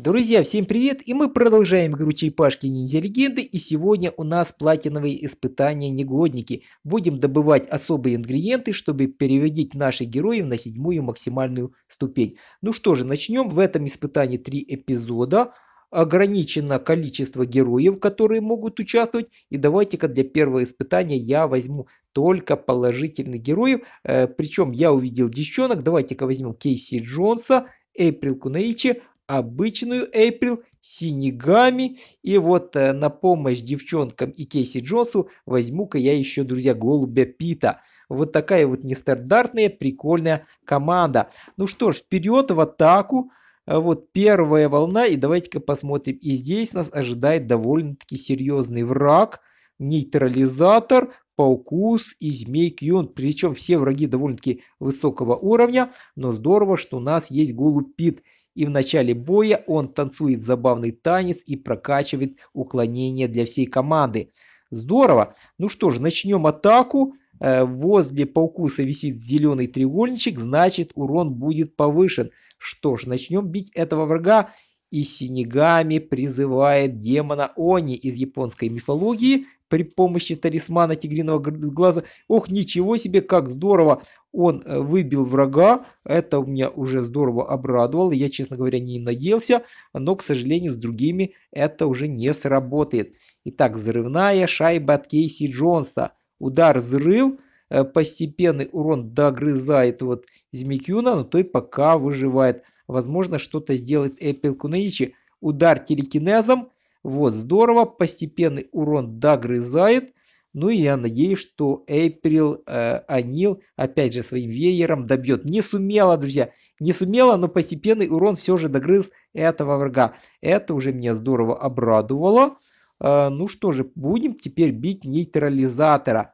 Друзья, всем привет! И мы продолжаем игру Черепашки Ниндзя Легенды. И сегодня у нас платиновые испытания негодники. Будем добывать особые ингредиенты, чтобы переводить наших героев на седьмую максимальную ступень. Ну что же, начнем. В этом испытании три эпизода. Ограничено количество героев, которые могут участвовать. И давайте-ка для первого испытания я возьму только положительных героев. Э, причем я увидел девчонок. Давайте-ка возьмем Кейси Джонса. Эйприл Кунаичи, обычную Эйприл, Синегами. И вот э, на помощь девчонкам и Кейси Джонсу возьму-ка я еще, друзья, Голубя Пита. Вот такая вот нестандартная, прикольная команда. Ну что ж, вперед в атаку. А вот первая волна. И давайте-ка посмотрим. И здесь нас ожидает довольно-таки серьезный враг. Нейтрализатор, Паукус и Змей Кьюн. Причем все враги довольно-таки высокого уровня. Но здорово, что у нас есть Голубь Пит и в начале боя он танцует забавный танец и прокачивает уклонение для всей команды. Здорово. Ну что ж, начнем атаку. Э, возле паукуса висит зеленый треугольничек, значит урон будет повышен. Что ж, начнем бить этого врага и Синегами призывает демона Они из японской мифологии при помощи талисмана тигриного глаза. Ох, ничего себе, как здорово! Он э, выбил врага, это меня уже здорово обрадовало, я, честно говоря, не надеялся, но, к сожалению, с другими это уже не сработает. Итак, взрывная шайба от Кейси Джонса. Удар-взрыв, э, постепенный урон догрызает вот Змекюна, но той пока выживает. Возможно, что-то сделает Эппел Кунаичи. Удар телекинезом. Вот, здорово. Постепенный урон догрызает. Ну и я надеюсь, что Эйприл э, Анил опять же своим веером добьет. Не сумела, друзья, не сумела, но постепенный урон все же догрыз этого врага. Это уже меня здорово обрадовало. Э, ну что же, будем теперь бить нейтрализатора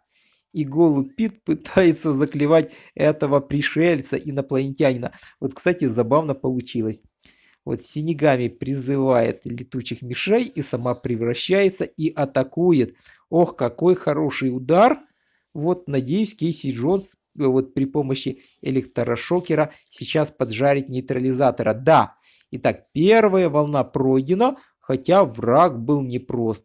и голубь Пит пытается заклевать этого пришельца-инопланетянина. Вот, кстати, забавно получилось. Вот Синегами призывает летучих мишей и сама превращается и атакует. Ох, какой хороший удар! Вот, надеюсь, Кейси Джонс э, вот при помощи электрошокера сейчас поджарить нейтрализатора. Да, итак, первая волна пройдена, хотя враг был непрост.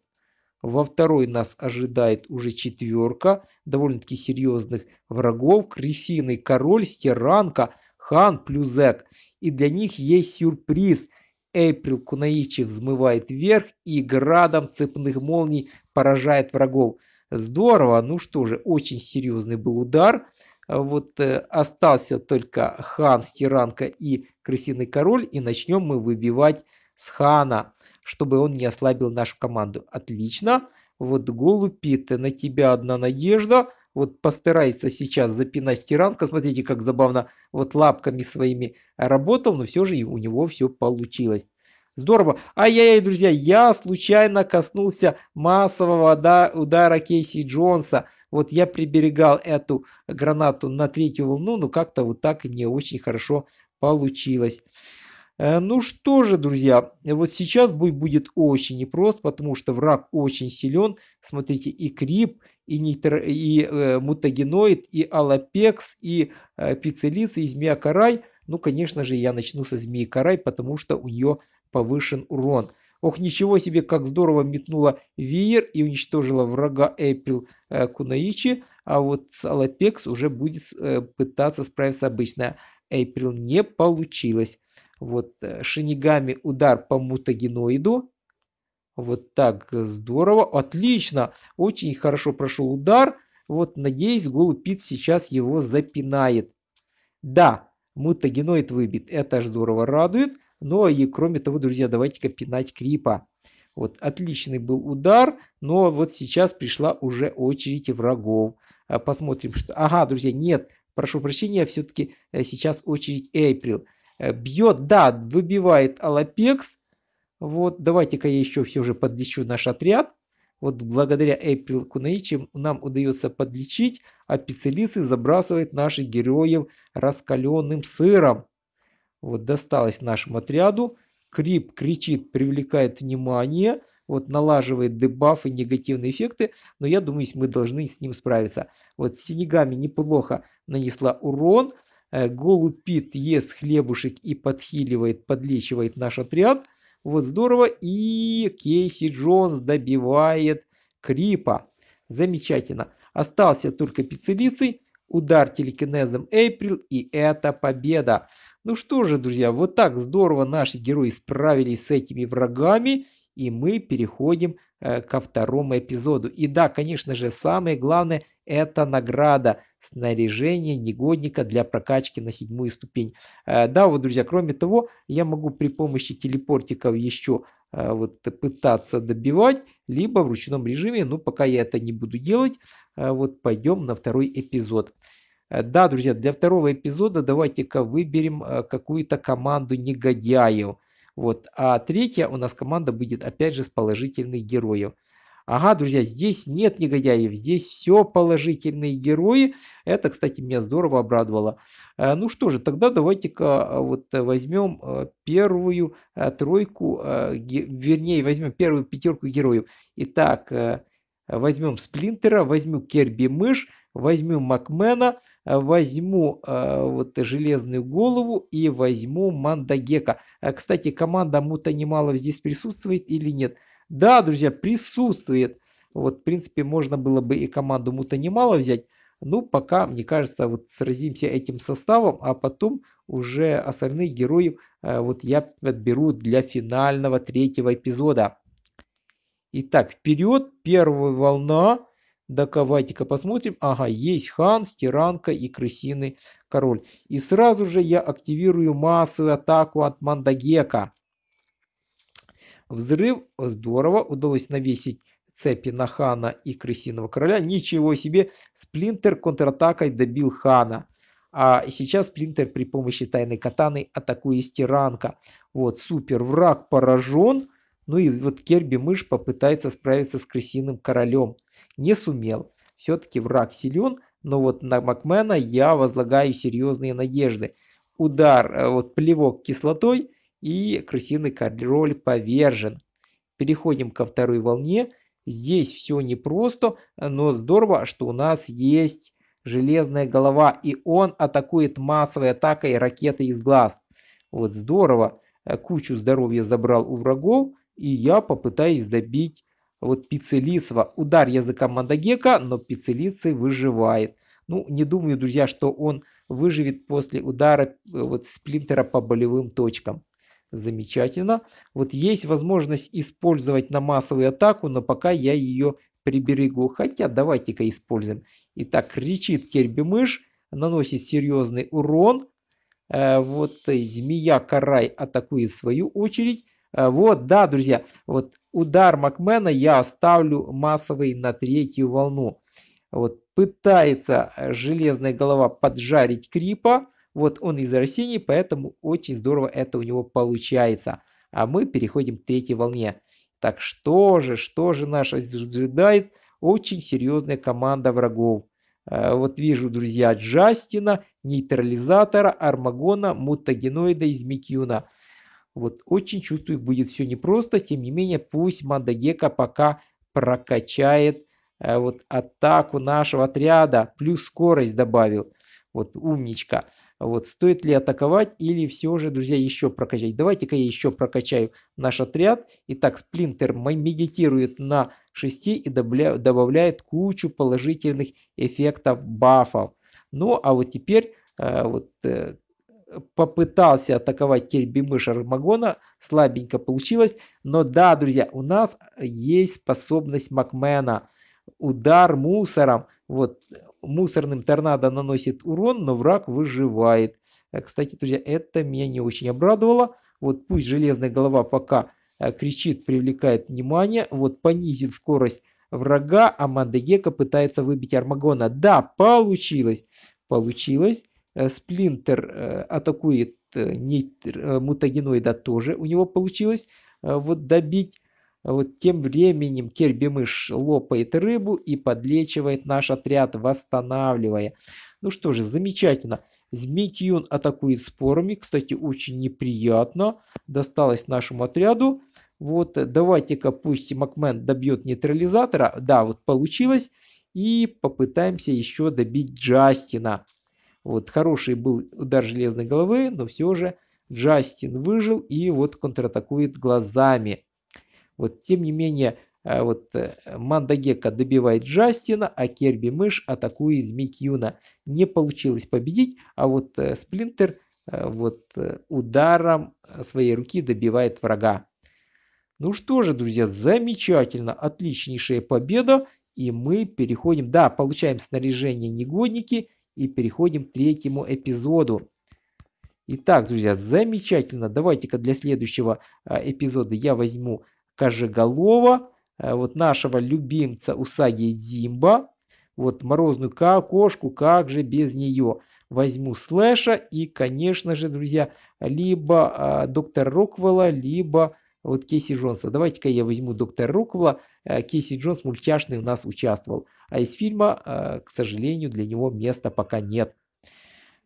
Во второй нас ожидает уже четверка довольно-таки серьезных врагов. Крысиный король, Стеранка, Хан плюс Зек. И для них есть сюрприз. Эйприл Кунаичи взмывает вверх и градом цепных молний поражает врагов. Здорово, ну что же, очень серьезный был удар. Вот э, остался только Хан, Стиранка и Крысиный Король. И начнем мы выбивать с Хана чтобы он не ослабил нашу команду. Отлично. Вот Голупит, на тебя одна надежда. Вот постарается сейчас запинать тиранка. Смотрите, как забавно. Вот лапками своими работал, но все же у него все получилось. Здорово. Ай-яй-яй, друзья, я случайно коснулся массового удара Кейси Джонса. Вот я приберегал эту гранату на третью волну, но как-то вот так не очень хорошо получилось. Э, ну что же, друзья, вот сейчас бой будет очень непрост, потому что враг очень силен. Смотрите, и Крип, и, нитро, и э, Мутагеноид, и Алапекс, и э, Пиццелиц, и Змея Карай. Ну, конечно же, я начну со Змеи Карай, потому что у нее повышен урон. Ох, ничего себе, как здорово метнула веер и уничтожила врага Эприл э, Кунаичи. А вот с Алапекс уже будет э, пытаться справиться обычная. Эйприл. не получилось. Вот э, шинигами удар по мутагеноиду. Вот так э, здорово, отлично, очень хорошо прошел удар. Вот надеюсь, голубит сейчас его запинает. Да, мутагеноид выбит, это аж здорово радует. Но ну, а и кроме того, друзья, давайте-ка пинать крипа. Вот отличный был удар, но вот сейчас пришла уже очередь врагов. Э, посмотрим, что... Ага, друзья, нет, прошу прощения, все-таки сейчас очередь Эйприл. Э, бьет, да, выбивает Алапекс. Вот, давайте-ка я еще все же подлечу наш отряд. Вот благодаря Эйприл Кунаичи нам удается подлечить, а пиццелисы забрасывает наших героев раскаленным сыром. Вот досталось нашему отряду. Крип кричит, привлекает внимание, вот налаживает дебафы, негативные эффекты, но я думаю, мы должны с ним справиться. Вот Синегами неплохо нанесла урон, Э, Голупит ест хлебушек и подхиливает, подлечивает наш отряд. Вот здорово. И Кейси Джонс добивает Крипа. Замечательно. Остался только Пиццелицей. Удар телекинезом Эйприл. И это победа. Ну что же, друзья, вот так здорово наши герои справились с этими врагами. И мы переходим к Э, ко второму эпизоду. И да, конечно же, самое главное – это награда снаряжение негодника для прокачки на седьмую ступень. Э, да, вот, друзья, кроме того, я могу при помощи телепортиков еще э, вот пытаться добивать, либо в ручном режиме, но пока я это не буду делать, вот пойдем на второй эпизод. Да, друзья, для второго эпизода давайте-ка выберем какую-то команду негодяев – вот. А третья у нас команда будет опять же с положительных героев. Ага, друзья, здесь нет негодяев, здесь все положительные герои. Это, кстати, меня здорово обрадовало. Э, ну что же, тогда давайте-ка э, вот э, возьмем первую тройку, вернее, возьмем первую пятерку героев. Итак, возьмем Сплинтера, возьмем Керби Мышь, Возьму Макмена, э, возьму э, вот Железную Голову и возьму Мандагека. Э, кстати, команда Мута здесь присутствует или нет? Да, друзья, присутствует. Вот, в принципе, можно было бы и команду Мута взять. Ну, пока, мне кажется, вот сразимся этим составом, а потом уже остальных героев э, вот я отберу для финального третьего эпизода. Итак, вперед, первая волна да давайте-ка посмотрим. Ага, есть хан, стиранка и крысиный король. И сразу же я активирую массовую атаку от Мандагека. Взрыв. Здорово. Удалось навесить цепи на хана и крысиного короля. Ничего себе. Сплинтер контратакой добил хана. А сейчас Сплинтер при помощи тайной катаны атакует стиранка. Вот, супер. Враг поражен. Ну и вот Керби мышь попытается справиться с крысиным королем не сумел. Все-таки враг силен, но вот на Макмена я возлагаю серьезные надежды. Удар, э, вот плевок кислотой и крысиный король повержен. Переходим ко второй волне. Здесь все непросто, но здорово, что у нас есть железная голова, и он атакует массовой атакой ракеты из глаз. Вот здорово, э, кучу здоровья забрал у врагов, и я попытаюсь добить вот Пиццелисова. Удар языком Мандагека, но Пиццелицы выживает. Ну, не думаю, друзья, что он выживет после удара э, вот сплинтера по болевым точкам. Замечательно. Вот есть возможность использовать на массовую атаку, но пока я ее приберегу. Хотя давайте-ка используем. Итак, кричит Керби мыш наносит серьезный урон. Э, вот э, змея Карай атакует в свою очередь. Э, вот, да, друзья, вот удар Макмена я оставлю массовый на третью волну. Вот пытается э, железная голова поджарить Крипа. Вот он из России, поэтому очень здорово это у него получается. А мы переходим к третьей волне. Так что же, что же нас ожидает? Очень серьезная команда врагов. Э, вот вижу, друзья, Джастина, нейтрализатора, Армагона, мутагеноида из Микьюна. Вот очень чувствую, будет все непросто. Тем не менее, пусть Мандагека пока прокачает э, вот атаку нашего отряда. Плюс скорость добавил. Вот умничка. Вот стоит ли атаковать или все же, друзья, еще прокачать. Давайте-ка я еще прокачаю наш отряд. Итак, Сплинтер медитирует на 6 и добавляет кучу положительных эффектов бафов. Ну а вот теперь э, вот э, попытался атаковать Кельби Кельбимыша Армагона, слабенько получилось. Но да, друзья, у нас есть способность Макмена. Удар мусором. Вот мусорным торнадо наносит урон, но враг выживает. Э, кстати, друзья, это меня не очень обрадовало. Вот пусть железная голова пока э, кричит, привлекает внимание. Вот понизит скорость врага, а Мандегека пытается выбить Армагона. Да, получилось. Получилось. Э, сплинтер э, атакует э, нитр, мутагеноида тоже. У него получилось вот добить. Вот тем временем керби мыш лопает рыбу и подлечивает наш отряд, восстанавливая. Ну что же, замечательно. Змей-Кьюн атакует спорами. Кстати, очень неприятно. Досталось нашему отряду. Вот, давайте-ка пусть Макмен добьет нейтрализатора. Да, вот получилось. И попытаемся еще добить Джастина. Вот хороший был удар железной головы, но все же Джастин выжил и вот контратакует глазами. Вот тем не менее, э, вот э, Мандагека добивает Джастина, а Керби Мышь атакует Змикьюна. Не получилось победить, а вот э, Сплинтер вот ударом своей руки добивает врага. Ну что же, друзья, замечательно, отличнейшая победа. И мы переходим, да, получаем снаряжение негодники и переходим к третьему эпизоду. Итак, друзья, замечательно. Давайте-ка для следующего а, эпизода я возьму Кожеголова, а, вот нашего любимца Усаги Димба, вот морозную кошку, как же без нее. Возьму Слэша и, конечно же, друзья, либо а, доктор Роквелла, либо вот Кейси Джонса. Давайте-ка я возьму доктора Роквелла. Кейси Джонс мультяшный у нас участвовал. А из фильма, э, к сожалению, для него места пока нет.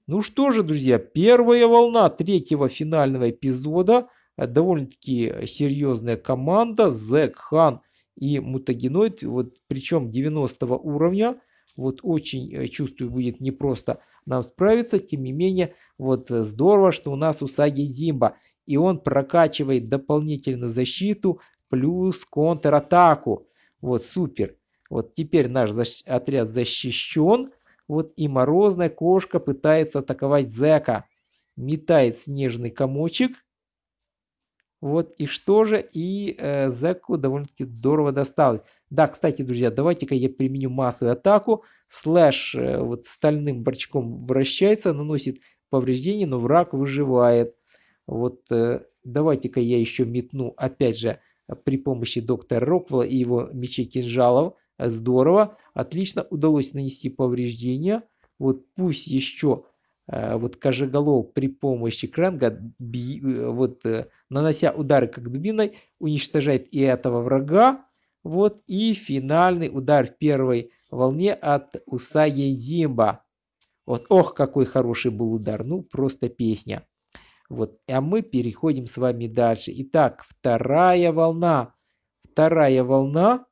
Ну что же, друзья, первая волна третьего финального эпизода. Э, довольно-таки серьезная команда. Зек Хан и Мутагеноид. Вот, причем 90 уровня. Вот очень, э, чувствую, будет непросто нам справиться. Тем не менее, вот здорово, что у нас у Саги Зимба. И он прокачивает дополнительную защиту плюс контратаку. Вот супер. Вот теперь наш защ отряд защищен. Вот и морозная кошка пытается атаковать зэка. Метает снежный комочек. Вот и что же, и э, Зеку довольно-таки здорово досталось. Да, кстати, друзья, давайте-ка я применю массовую атаку. Слэш э, вот стальным борчком вращается, наносит повреждение, но враг выживает. Вот э, давайте-ка я еще метну, опять же, при помощи доктора Роквелла и его мечей кинжалов. Э, здорово, отлично, удалось нанести повреждения. Вот пусть еще э, вот Кожеголов при помощи Кренга, э, вот нанося удары как дубиной, уничтожает и этого врага. Вот и финальный удар в первой волне от Усаги Зимба. Вот, ох, какой хороший был удар, ну просто песня. Вот, а мы переходим с вами дальше. Итак, вторая волна. Вторая волна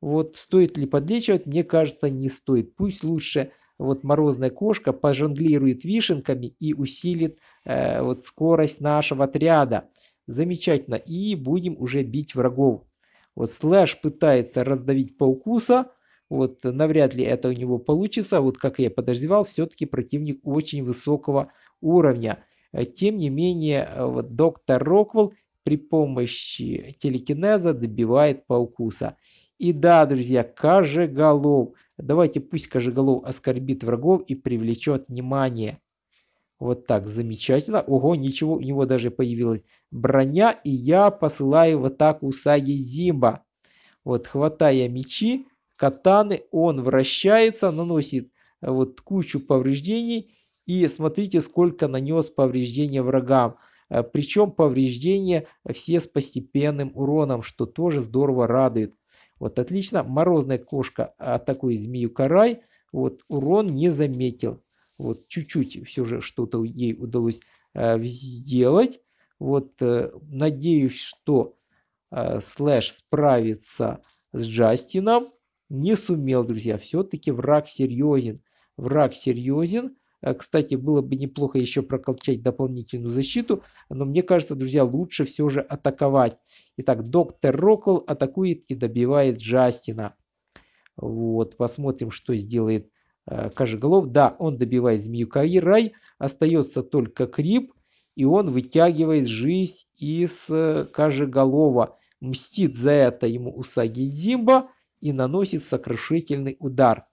вот стоит ли подлечивать, мне кажется, не стоит. Пусть лучше вот морозная кошка пожонглирует вишенками и усилит э, вот скорость нашего отряда. Замечательно. И будем уже бить врагов. Вот Слэш пытается раздавить паукуса. Вот навряд ли это у него получится. Вот как я подозревал, все-таки противник очень высокого уровня. Э, тем не менее, э, вот доктор Роквелл при помощи телекинеза добивает паукуса. И да, друзья, Кожеголов. Давайте пусть Кожеголов оскорбит врагов и привлечет внимание. Вот так, замечательно. Ого, ничего, у него даже появилась броня. И я посылаю в атаку Саги Зимба. Вот, хватая мечи, катаны, он вращается, наносит э, вот кучу повреждений. И смотрите, сколько нанес повреждения врагам. Э, Причем повреждения все с постепенным уроном, что тоже здорово радует. Вот, отлично. Морозная кошка атакует змею Карай. Вот, урон не заметил. Вот, чуть-чуть все же что-то ей удалось э, сделать. Вот, э, надеюсь, что э, Слэш справится с Джастином. Не сумел, друзья. Все-таки враг серьезен. Враг серьезен. Э, кстати, было бы неплохо еще прокачать дополнительную защиту, но мне кажется, друзья, лучше все же атаковать. Итак, доктор Рокл атакует и добивает Джастина. Вот, посмотрим, что сделает э, Кожеголов. Да, он добивает змею Каирай, остается только Крип, и он вытягивает жизнь из э, Кожеголова. Мстит за это ему Усаги Зимба и наносит сокрушительный удар.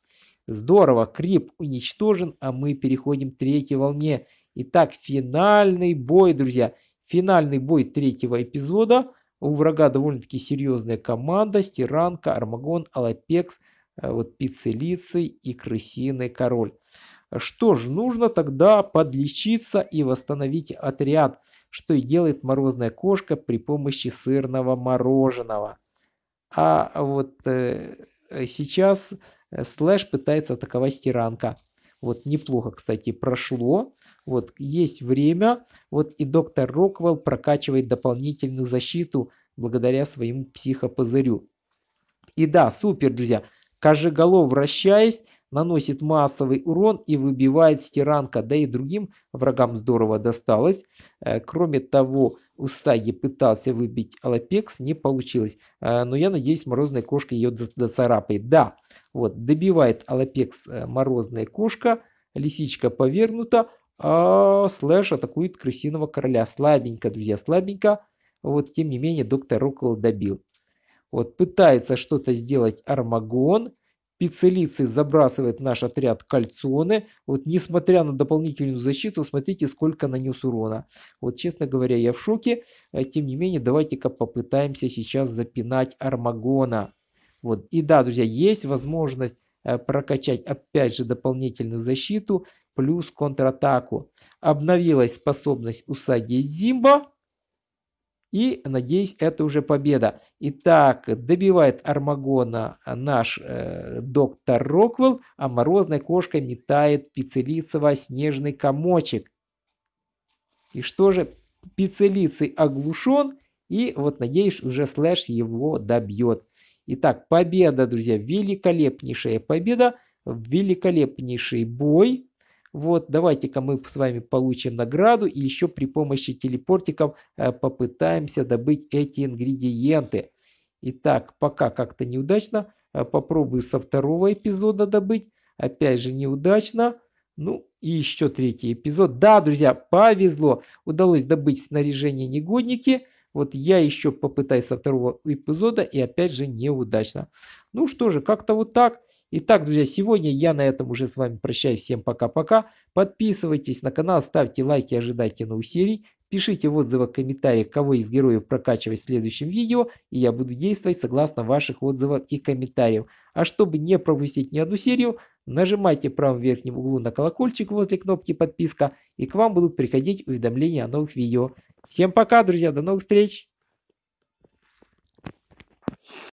Здорово, Крип уничтожен, а мы переходим к третьей волне. Итак, финальный бой, друзья. Финальный бой третьего эпизода. У врага довольно-таки серьезная команда. Стиранка, Армагон, Алапекс, э, вот Пиццелицей и Крысиный Король. Что ж, нужно тогда подлечиться и восстановить отряд, что и делает морозная кошка при помощи сырного мороженого. А вот э, сейчас Э, слэш пытается атаковать Тиранка. Вот неплохо, кстати, прошло. Вот есть время. Вот и доктор Роквелл прокачивает дополнительную защиту благодаря своему психопозырю. И да, супер, друзья. Кожеголов, вращаясь, наносит массовый урон и выбивает стиранка, да и другим врагам здорово досталось. Э, кроме того, Усаги пытался выбить Алапекс, не получилось. Э, но я надеюсь, морозная кошка ее доцарапает. Да, вот, добивает Алапекс э, морозная кошка, лисичка повернута, а Слэш атакует крысиного короля. Слабенько, друзья, слабенько. Вот, тем не менее, доктор Рокол добил. Вот, пытается что-то сделать Армагон. Пиццелицей забрасывает наш отряд кальционы. Вот несмотря на дополнительную защиту, смотрите, сколько нанес урона. Вот, честно говоря, я в шоке. А тем не менее, давайте-ка попытаемся сейчас запинать Армагона. Вот. И да, друзья, есть возможность э, прокачать опять же дополнительную защиту плюс контратаку. Обновилась способность усадьи Зимба. И, надеюсь, это уже победа. Итак, добивает Армагона э, наш э, доктор Роквелл, а морозной кошкой метает пиццелицево снежный комочек. И что же, пиццелицей оглушен, и вот, надеюсь, уже слэш его добьет. Итак, победа, друзья, великолепнейшая победа, великолепнейший бой. Вот, давайте-ка мы с вами получим награду и еще при помощи телепортиков э, попытаемся добыть эти ингредиенты. Итак, пока как-то неудачно. Э, попробую со второго эпизода добыть. Опять же неудачно. Ну и еще третий эпизод. Да, друзья, повезло. Удалось добыть снаряжение негодники. Вот я еще попытаюсь со второго эпизода и опять же неудачно. Ну что же, как-то вот так. Итак, друзья, сегодня я на этом уже с вами прощаюсь. Всем пока-пока. Подписывайтесь на канал, ставьте лайки, ожидайте новых серий. Пишите в отзывах, комментариях, кого из героев прокачивать в следующем видео, и я буду действовать согласно ваших отзывов и комментариев. А чтобы не пропустить ни одну серию, нажимайте в правом верхнем углу на колокольчик возле кнопки подписка, и к вам будут приходить уведомления о новых видео. Всем пока, друзья, до новых встреч!